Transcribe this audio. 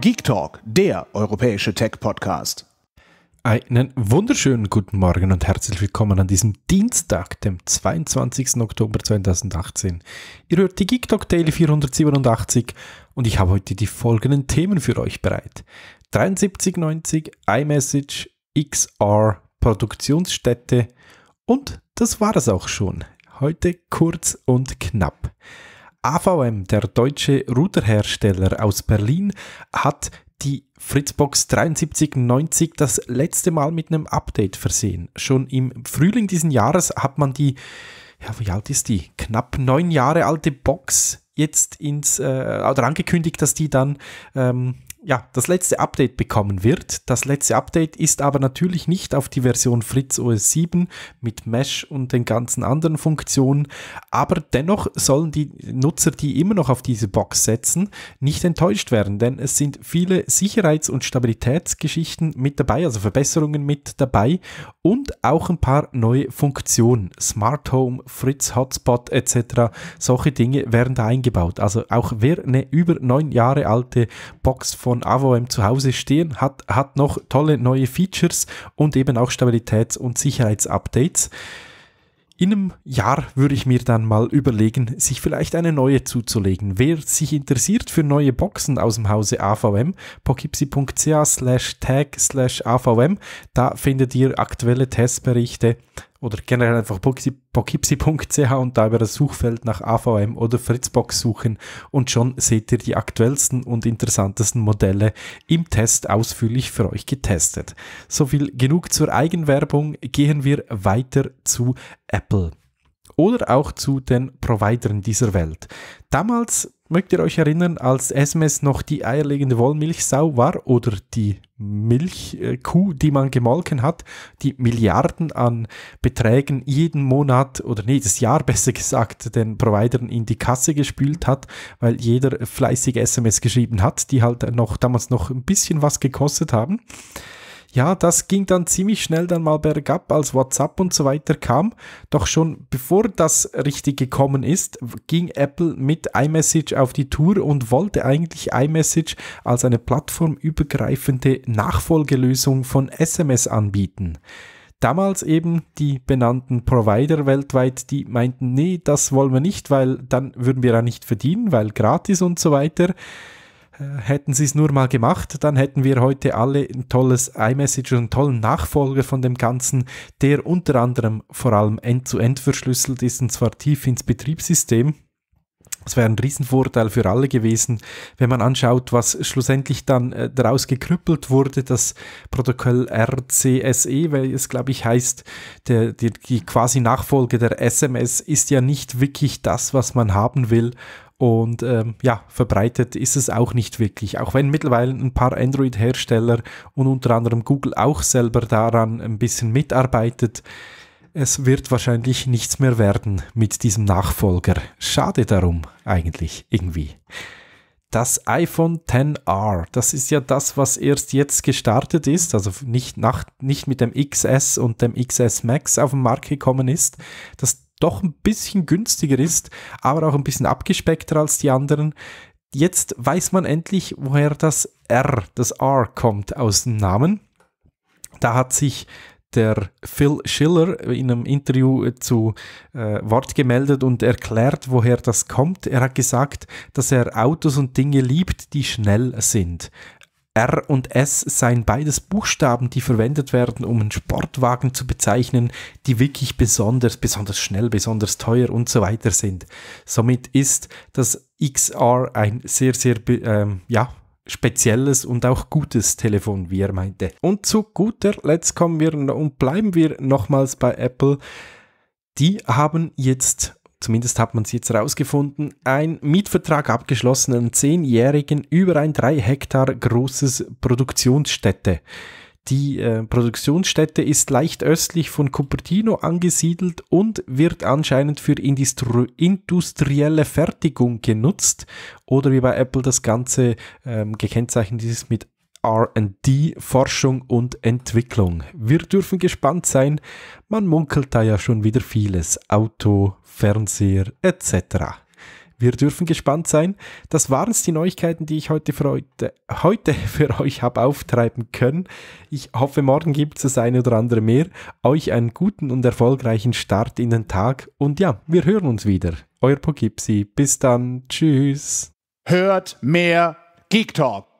Geek Talk, der europäische Tech-Podcast. Einen wunderschönen guten Morgen und herzlich willkommen an diesem Dienstag, dem 22. Oktober 2018. Ihr hört die Geek Talk Daily 487 und ich habe heute die folgenden Themen für euch bereit. 7390, iMessage, XR, Produktionsstätte und das war es auch schon. Heute kurz und knapp. AVM, der deutsche Routerhersteller aus Berlin, hat die Fritzbox 7390 das letzte Mal mit einem Update versehen. Schon im Frühling diesen Jahres hat man die, ja, wie alt ist die? Knapp neun Jahre alte Box jetzt ins, äh, oder angekündigt, dass die dann ähm, ja, das letzte Update bekommen wird. Das letzte Update ist aber natürlich nicht auf die Version Fritz OS 7 mit Mesh und den ganzen anderen Funktionen, aber dennoch sollen die Nutzer, die immer noch auf diese Box setzen, nicht enttäuscht werden, denn es sind viele Sicherheits- und Stabilitätsgeschichten mit dabei, also Verbesserungen mit dabei und auch ein paar neue Funktionen, Smart Home, Fritz Hotspot etc. Solche Dinge werden da eingebaut. Also auch wer eine über neun Jahre alte Box von von AVM zu Hause stehen, hat, hat noch tolle neue Features und eben auch Stabilitäts- und Sicherheitsupdates. In einem Jahr würde ich mir dann mal überlegen, sich vielleicht eine neue zuzulegen. Wer sich interessiert für neue Boxen aus dem Hause AVM, pokipsi.ca slash tag slash AVM, da findet ihr aktuelle Testberichte, oder generell einfach pokipsi.ch und da über das Suchfeld nach AVM oder Fritzbox suchen und schon seht ihr die aktuellsten und interessantesten Modelle im Test ausführlich für euch getestet. So viel genug zur Eigenwerbung, gehen wir weiter zu Apple oder auch zu den Providern dieser Welt. Damals mögt ihr euch erinnern, als SMS noch die eierlegende Wollmilchsau war oder die Milchkuh, die man gemolken hat, die Milliarden an Beträgen jeden Monat oder nee, das Jahr besser gesagt, den Providern in die Kasse gespült hat, weil jeder fleißige SMS geschrieben hat, die halt noch damals noch ein bisschen was gekostet haben. Ja, das ging dann ziemlich schnell dann mal bergab, als WhatsApp und so weiter kam. Doch schon bevor das richtig gekommen ist, ging Apple mit iMessage auf die Tour und wollte eigentlich iMessage als eine plattformübergreifende Nachfolgelösung von SMS anbieten. Damals eben die benannten Provider weltweit, die meinten, nee, das wollen wir nicht, weil dann würden wir ja nicht verdienen, weil gratis und so weiter. Äh, hätten sie es nur mal gemacht, dann hätten wir heute alle ein tolles iMessage und einen tollen Nachfolger von dem Ganzen, der unter anderem vor allem end-zu-end -End verschlüsselt ist und zwar tief ins Betriebssystem. Es wäre ein Riesenvorteil für alle gewesen, wenn man anschaut, was schlussendlich dann äh, daraus gekrüppelt wurde, das Protokoll RCSE, weil es, glaube ich, heißt, der, die, die quasi Nachfolge der SMS ist ja nicht wirklich das, was man haben will. Und ähm, ja, verbreitet ist es auch nicht wirklich. Auch wenn mittlerweile ein paar Android-Hersteller und unter anderem Google auch selber daran ein bisschen mitarbeitet, es wird wahrscheinlich nichts mehr werden mit diesem Nachfolger. Schade darum eigentlich irgendwie. Das iPhone XR, das ist ja das, was erst jetzt gestartet ist, also nicht, nach, nicht mit dem XS und dem XS Max auf den Markt gekommen ist, das doch ein bisschen günstiger ist, aber auch ein bisschen abgespeckter als die anderen. Jetzt weiß man endlich, woher das R, das R kommt aus dem Namen. Da hat sich der Phil Schiller in einem Interview äh, zu äh, Wort gemeldet und erklärt, woher das kommt. Er hat gesagt, dass er Autos und Dinge liebt, die schnell sind. R und S seien beides Buchstaben, die verwendet werden, um einen Sportwagen zu bezeichnen, die wirklich besonders, besonders schnell, besonders teuer und so weiter sind. Somit ist das XR ein sehr, sehr ähm, ja, spezielles und auch gutes Telefon, wie er meinte. Und zu guter Letzt kommen wir und bleiben wir nochmals bei Apple. Die haben jetzt, zumindest hat man es jetzt herausgefunden, einen Mietvertrag abgeschlossen, einen zehnjährigen über ein drei Hektar großes Produktionsstätte. Die äh, Produktionsstätte ist leicht östlich von Cupertino angesiedelt und wird anscheinend für Industri industrielle Fertigung genutzt oder wie bei Apple das Ganze ähm, gekennzeichnet ist mit RD, Forschung und Entwicklung. Wir dürfen gespannt sein, man munkelt da ja schon wieder vieles, Auto, Fernseher etc. Wir dürfen gespannt sein. Das waren es die Neuigkeiten, die ich heute für, heute, heute für euch habe auftreiben können. Ich hoffe, morgen gibt es das eine oder andere mehr. Euch einen guten und erfolgreichen Start in den Tag. Und ja, wir hören uns wieder. Euer Pogipsi. Bis dann. Tschüss. Hört mehr Geek Talk.